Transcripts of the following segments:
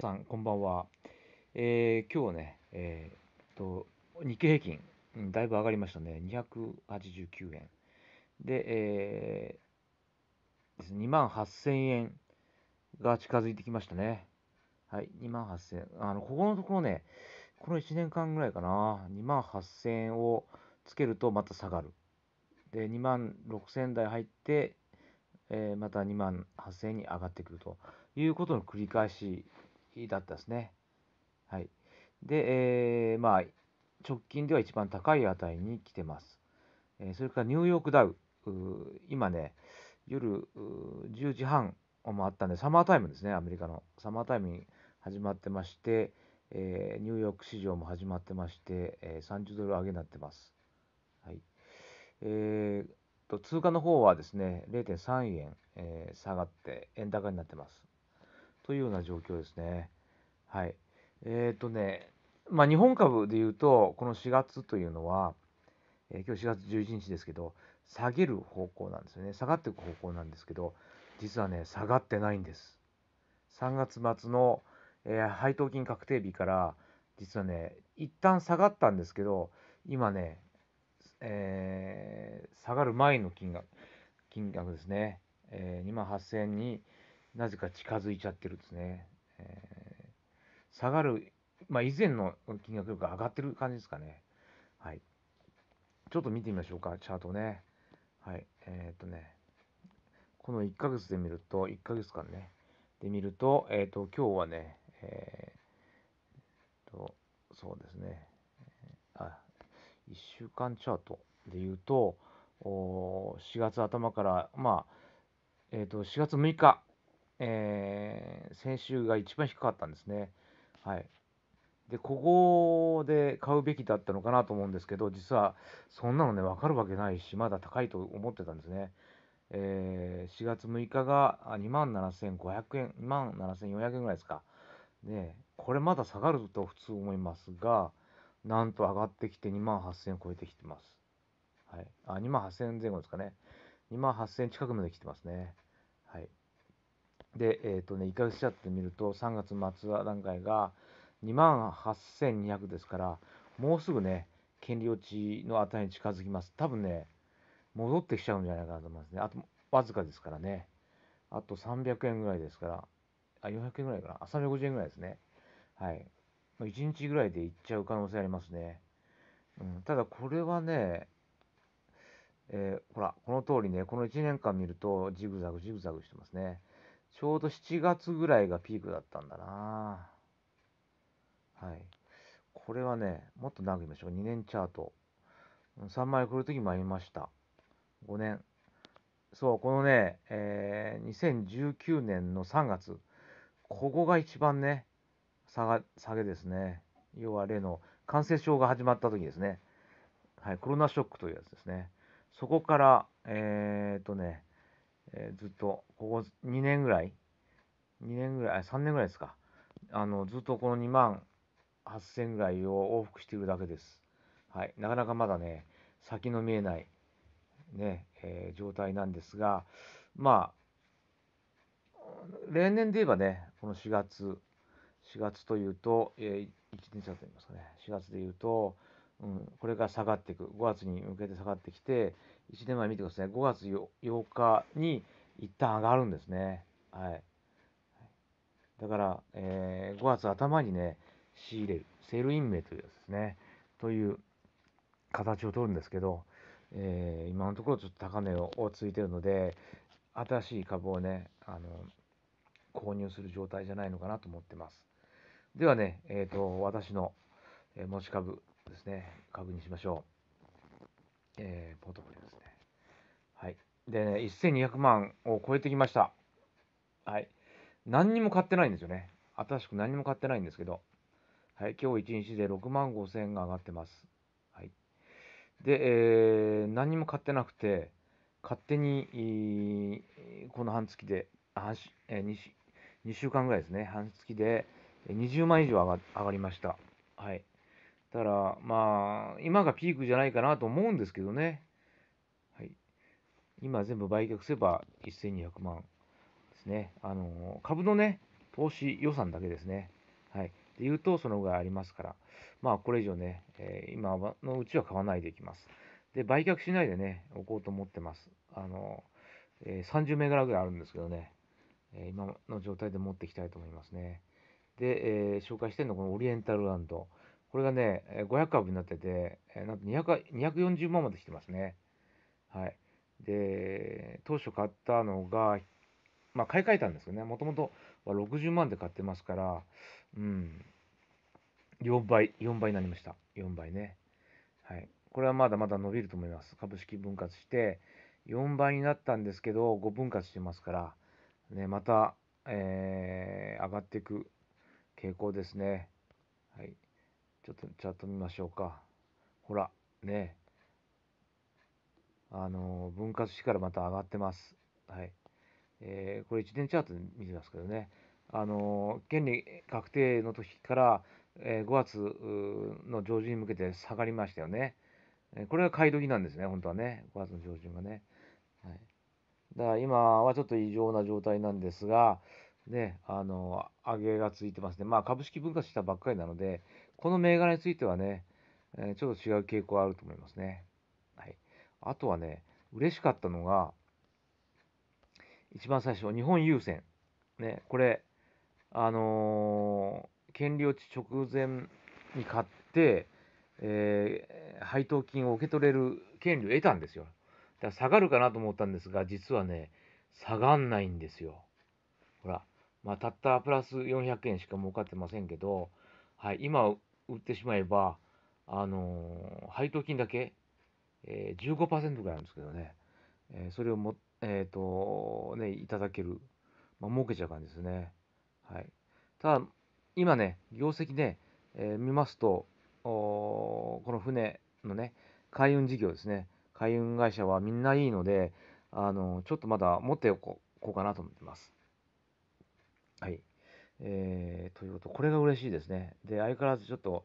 皆さん、こんばんは。えー、今日ね、えー、と、日経平均、だいぶ上がりましたね。289円。で、えー、2万8000円が近づいてきましたね。はい、2万8000円。あの、ここのところね、この1年間ぐらいかな、2万8000円をつけるとまた下がる。で、2万6000円台入って、えー、また2万8000円に上がってくるということの繰り返しだったですね。はい。で、えー、まあ、直近では一番高い値に来てます。えー、それからニューヨークダウ、今ね、夜10時半を回ったんで、サマータイムですね、アメリカの。サマータイムに始まってまして、えー、ニューヨーク市場も始まってまして、えー、30ドル上げになってます。はいえーと、通貨の方はですね、0.3円、えー、下がって円高になってます。というような状況ですね。はい。えっ、とね、まあ、日本株でいうと、この4月というのは、えー、今日4月11日ですけど、下げる方向なんですよね。下がっていく方向なんですけど、実はね、下がってないんです。3月末の、えー、配当金確定日から、実はね、一旦下がったんですけど、今ね、えー、下がる前の金額、金額ですね、えー、2万8000円になぜか近づいちゃってるんですね。下がる、まあ、以前の金額よ上がってる感じですかね。はい。ちょっと見てみましょうか、チャートね。はい。えー、っとね、この1ヶ月で見ると、1ヶ月間ね、で見ると、えー、っと、今日はね、えー、っと、そうですね、あ、1週間チャートで言うと、お4月頭から、まあ、えっ、と、4月6日、えー、先週が一番低かったんですね。はい。で、ここで買うべきだったのかなと思うんですけど、実はそんなのね、わかるわけないし、まだ高いと思ってたんですね。えー、4月6日が27,500円、27,400円ぐらいですか。ね、これまだ下がると普通思いますが、なんと上がってきて28,000円超えてきてます。はい。あ、28,000円前後ですかね。28,000円近くまで来てますね。で、えっ、ー、とね、1ヶ月経ってみると、3月末段階が2万8200ですから、もうすぐね、権利落ちの値に近づきます。多分ね、戻ってきちゃうんじゃないかなと思いますね。あと、わずかですからね。あと300円ぐらいですから、あ、400円ぐらいかな。あ、350円ぐらいですね。はい。1日ぐらいで行っちゃう可能性ありますね。うん、ただ、これはね、えー、ほら、この通りね、この1年間見ると、ジグザグジグザグしてますね。ちょうど7月ぐらいがピークだったんだなはい。これはね、もっと長く見ましょう。2年チャート。3枚来るときもありました。5年。そう、このね、えー、2019年の3月。ここが一番ね、下が、下げですね。要は例の感染症が始まった時ですね。はい、コロナショックというやつですね。そこから、えー、っとね、えー、ずっと、ここ2年ぐらい、2年ぐらい、3年ぐらいですか、あのずっとこの2万8000ぐらいを往復しているだけです。はい、なかなかまだね、先の見えない、ねえー、状態なんですが、まあ、例年で言えばね、この4月、4月というと、えー、1日だっ言いますかね、4月で言うと、うん、これが下がっていく、5月に向けて下がってきて、1年前見てください、5月8日に一旦上がるんですね。はい。だから、えー、5月頭にね、仕入れる、セールインメイというやつですね、という形を取るんですけど、えー、今のところちょっと高値をついてるので、新しい株をね、あの、購入する状態じゃないのかなと思ってます。ではね、えっ、ー、と、私の持ち株ですね、確認しましょう。えー、ポートフォリオですね。はい。でね、1200万を超えてきました。はい。何にも買ってないんですよね。新しく何も買ってないんですけど。はい。今日1日で6万5千円が上がってます。はい。で、えー、何も買ってなくて、勝手に、この半月で、半えー2、2週間ぐらいですね。半月で20万以上上が上がりました。はい。たら、まあ、今がピークじゃないかなと思うんですけどね。はい。今全部売却すれば1200万ですね。あの、株のね、投資予算だけですね。はい。で言うと、そのぐらいありますから、まあ、これ以上ね、えー、今のうちは買わないでいきます。で、売却しないでね、置こうと思ってます。あの、えー、30銘柄ぐらいあるんですけどね、えー、今の状態で持っていきたいと思いますね。で、え紹介してるのはこのオリエンタルランド。これがね、500株になってて、なんと2 4 0万まで来てますね。はい。で、当初買ったのが、まあ、買い替えたんですよね。もともとは60万で買ってますから、うん。4倍、4倍になりました。4倍ね。はい。これはまだまだ伸びると思います。株式分割して、4倍になったんですけど、5分割してますから、ね、また、えー、上がっていく傾向ですね。はい。ちょっとチャート見ましょうか。ほら、ねあの、分割してからまた上がってます。はい。えー、これ1年チャートで見てますけどね。あの、権利確定の時から、え5月の上旬に向けて下がりましたよね。これが買い時なんですね、本当はね。5月の上旬がね。はい、だから今はちょっと異常な状態なんですが、ね、あの、上げがついてますね。まあ株式分割したばっかりなので、この銘柄についてはね、えちょっと違う傾向はあると思いますね。はい。あとはね、嬉しかったのが、一番最初、日本郵船。ね、これ、あのー、権利落ち直前に買って、えー、配当金を受け取れる権利を得たんですよ。だから下がるかなと思ったんですが、実はね、下がんないんですよ。ほら、まあ、たったプラス400円しか儲かってませんけど、はい、今、売ってしまえば、あの配当金だけ、えー、15%ぐらいあるんですけどね、えー、それをも、えっ、ー、と、ね、いただける、まあ、儲けちゃう感じですね。はい。ただ、今ね、業績ね、えー、見ますと、この船のね、海運事業ですね、海運会社はみんないいので、あのちょっとまだ持っておこうかなと思ってます。はい。えー、ということ、これが嬉しいですね。で、相変わらずちょっと、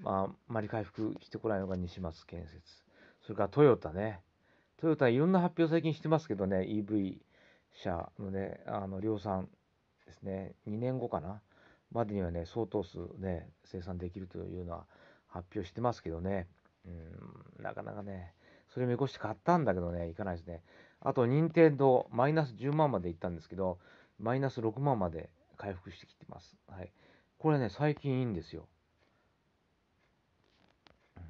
まあ、あまり回復してこないのが西松建設。それからトヨタね。トヨタいろんな発表最近してますけどね、EV 車のね、あの量産ですね、2年後かな、までにはね、相当数ね、生産できるというのは発表してますけどね、うん、なかなかね、それ見越して買ったんだけどね、いかないですね。あと、任天堂マイナス10万までいったんですけど、マイナス6万まで回復してきてます。はい。これね、最近いいんですよ。うん、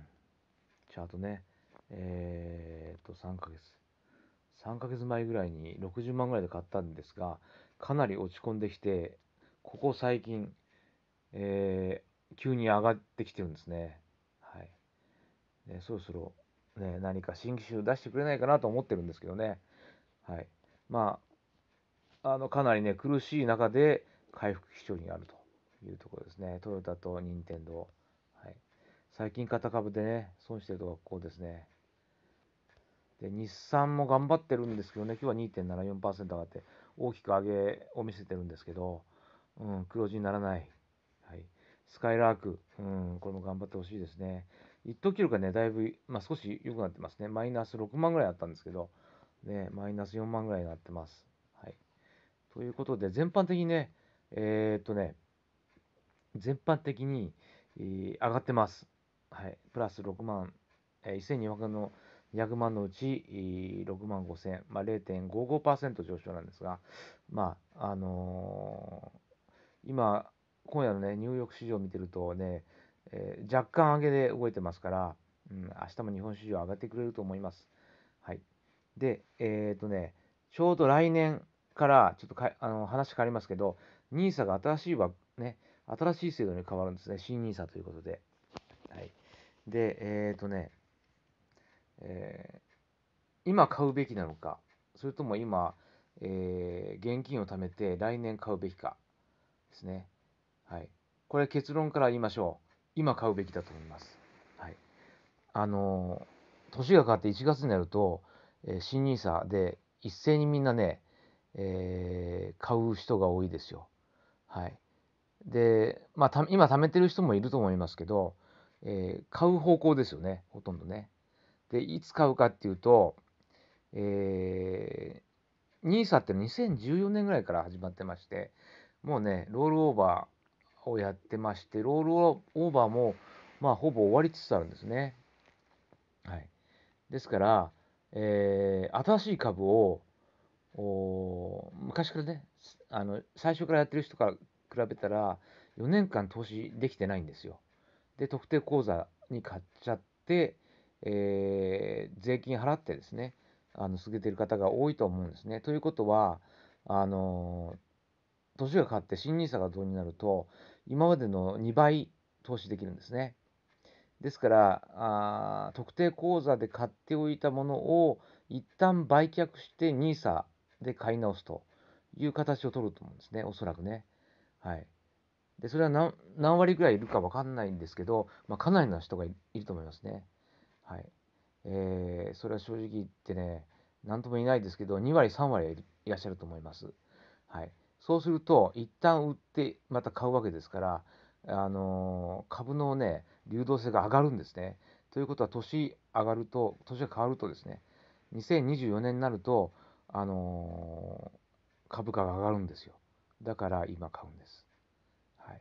チャートね。えー、っと、3ヶ月。3ヶ月前ぐらいに60万ぐらいで買ったんですが、かなり落ち込んできて、ここ最近、えー、急に上がってきてるんですね。はい。ね、そろそろ、ね、何か新機種出してくれないかなと思ってるんですけどね。はい。まあ、あの、かなりね、苦しい中で、回復基調にあるというところですね。トヨタと任天堂。はい、最近肩株でね、損してるとこはこうですね。で、日産も頑張ってるんですけどね、今日は2.74%上がって、大きく上げを見せてるんですけど、うん、黒字にならない。はい。スカイラーク、うん、これも頑張ってほしいですね。一等記録がね、だいぶ、まあ、少し良くなってますね。マイナス6万ぐらいあったんですけど、ね、マイナス4万ぐらいになってます。はい。ということで、全般的にね、えー、っとね、全般的に、えー、上がってます。はい。プラス6万、えー、1200の200万のうち、えー、6万5000、まあ、0.55%上昇なんですが、まあ、あのー、今、今夜のね、ニューヨーク市場を見てるとね、えー、若干上げで動いてますから、うん、明日も日本市場上がってくれると思います。はい。で、えっ、とね、ちょうど来年から、ちょっとあの話変わりますけど、NISA が新しいは、ね、新しい制度に変わるんですね。新 NISA ということで。はい。で、えっ、ー、とね、えー、今買うべきなのか、それとも今、えー、現金を貯めて来年買うべきかですね。はい。これ結論から言いましょう。今買うべきだと思います。はい。あの年が変わって1月になると、えー、新 NISA で一斉にみんなね、えー、買う人が多いですよ。はい。で、まあ、た今貯めてる人もいると思いますけど、えー、買う方向ですよね、ほとんどね。で、いつ買うかっていうと、え NISA って2014年ぐらいから始まってまして、もうね、ロールオーバーをやってまして、ロールオーバーも、まあ、ほぼ終わりつつあるんですね。はい。ですから、えー、新しい株をお昔からねあの最初からやってる人から比べたら4年間投資できてないんですよ。で特定口座に買っちゃって、えー、税金払ってですねあの過ぎてる方が多いと思うんですね。ということはあの年が変わって新 nisa が導入になると今までの2倍投資できるんですね。ですからあ特定口座で買っておいたものを一旦売却して NISA で買い直すという形を取ると思うんですね、おそらくね。はい。で、それは何割ぐらいいるか分かんないんですけど、まあ、かなりの人がいると思いますね。はい。えー、それは正直言ってね、何とも言えないですけど、2割、3割いらっしゃると思います。はい。そうすると、一旦売って、また買うわけですから、あのー、株のね、流動性が上がるんですね。ということは、年上がると、年が変わるとですね、2024年になると、あのー、株価が上がるんですよ。だから今買うんです。はい、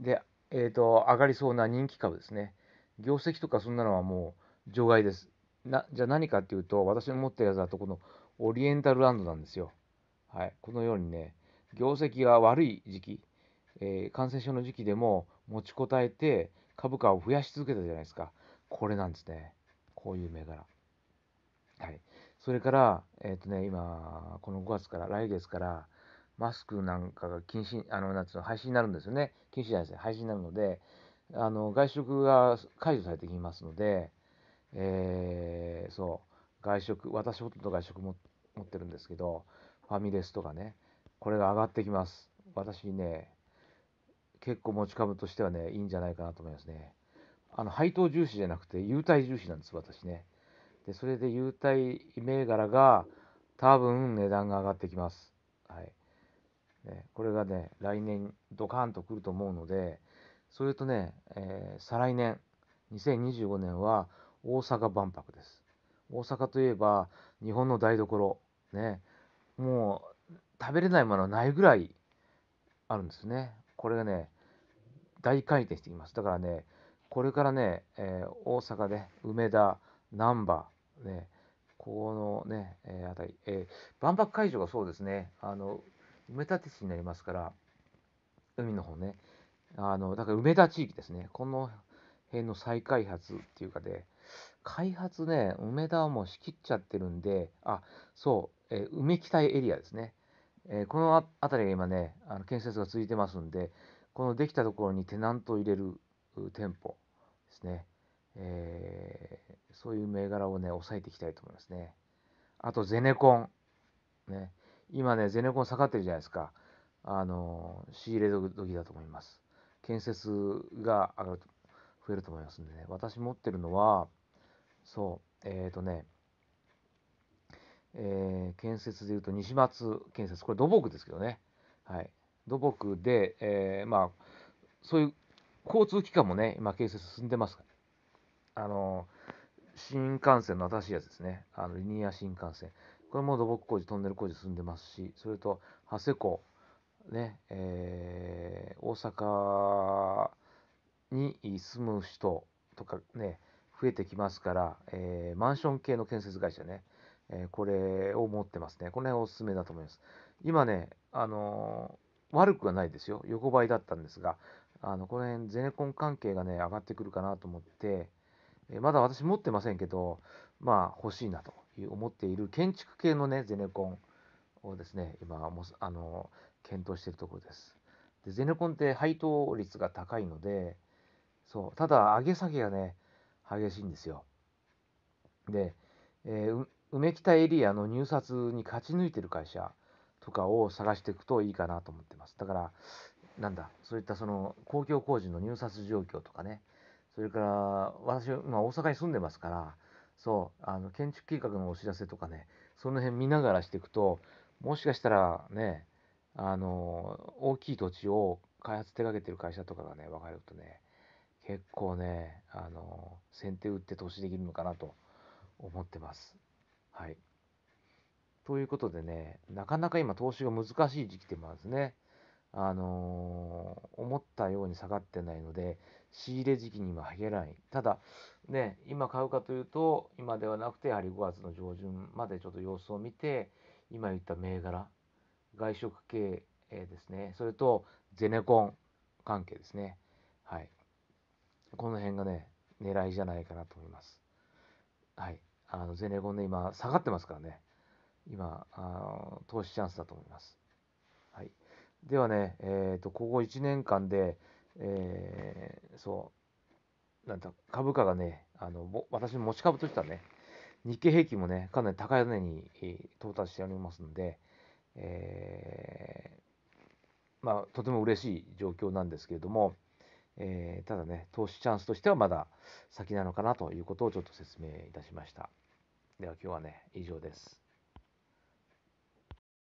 で、えっ、ー、と、上がりそうな人気株ですね。業績とかそんなのはもう除外です。なじゃあ何かっていうと、私の持ってるやつだと、このオリエンタルランドなんですよ。はい、このようにね、業績が悪い時期、えー、感染症の時期でも持ちこたえて株価を増やし続けたじゃないですか。これなんですね。こういう銘柄。はい。それから、えっ、とね、今、この5月から、来月から、マスクなんかが禁止、あの、なんつうの、廃止になるんですよね。禁止じゃないですね、廃止になるので、あの、外食が解除されてきますので、えー、そう、外食、私ほとんど外食も持ってるんですけど、ファミレスとかね、これが上がってきます。私ね、結構持ち株としてはね、いいんじゃないかなと思いますね。あの、配当重視じゃなくて、優待重視なんです、私ね。でそれで優待銘柄が多分値段が上がってきます。はいね、これがね、来年ドカンとくると思うので、それとね、えー、再来年、2025年は大阪万博です。大阪といえば日本の台所、ね、もう食べれないものはないぐらいあるんですね。これがね、大回転してきます。だからね、これからね、えー、大阪で梅田、難波、ね、このね、えー、あたり、えー、万博会場がそうですね、あの、埋め立て地になりますから、海の方ね、あの、だから梅田地域ですね、この辺の再開発っていうかで、開発ね、梅田はもう仕切っちゃってるんで、あ、そう、えー、梅北エリアですね。えー、この辺りが今ね、あの建設が続いてますんで、このできたところにテナントを入れる店舗ですね。えー、そういう銘柄をね、抑えていきたいと思いますね。あと、ゼネコン。ね、今ね、ゼネコン下がってるじゃないですか。あのー、仕入れ時だと思います。建設が上がると、増えると思いますんでね。私持ってるのは、そう、えっ、ー、とね、えー、建設でいうと西松建設、これ土木ですけどね、はい、土木で、えー、まあ、そういう交通機関もね、今、建設進んでますから。あの、新幹線の新しいやつですね。あの、リニア新幹線。これも土木工事、トンネル工事進んでますし、それと、長谷湖、ね、えー、大阪に住む人とかね、増えてきますから、えー、マンション系の建設会社ね、えー、これを持ってますね。この辺おすすめだと思います。今ね、あのー、悪くはないですよ。横ばいだったんですが、あのこの辺ゼネコン関係がね、上がってくるかなと思って、まだ私持ってませんけど、まあ欲しいなという思っている建築系のね、ゼネコンをですね、今もあの検討しているところです。でゼネコンって配当率が高いので、そう、ただ上げ下げがね、激しいんですよ。で、えー、梅北エリアの入札に勝ち抜いてる会社とかを探していくといいかなと思ってます。だから、なんだ、そういったその公共工事の入札状況とかね、それから私、まあ、大阪に住んでますからそうあの建築計画のお知らせとかねその辺見ながらしていくともしかしたらねあの大きい土地を開発手がけてる会社とかがね分かるとね結構ねあの先手打って投資できるのかなと思ってます。はい、ということでねなかなか今投資が難しい時期でもあるんですね。あのー、思ったように下がってないので仕入れ時期には入らない。ただ、ね、今買うかというと、今ではなくて、やはり5月の上旬までちょっと様子を見て、今言った銘柄、外食系ですね、それとゼネコン関係ですね。はい。この辺がね、狙いじゃないかなと思います。はい。あの、ゼネコンで今、下がってますからね。今、あ投資チャンスだと思います。はい。ではね、えっ、ー、と、ここ1年間で、えー、そう、なんだ、株価がね、あの私の持ち株としてはね、日経平均もね、かなり高い値に到達しておりますので、えー、まあ、とても嬉しい状況なんですけれども、えー、ただね、投資チャンスとしてはまだ先なのかなということをちょっと説明いたしました。では今日はね、以上です。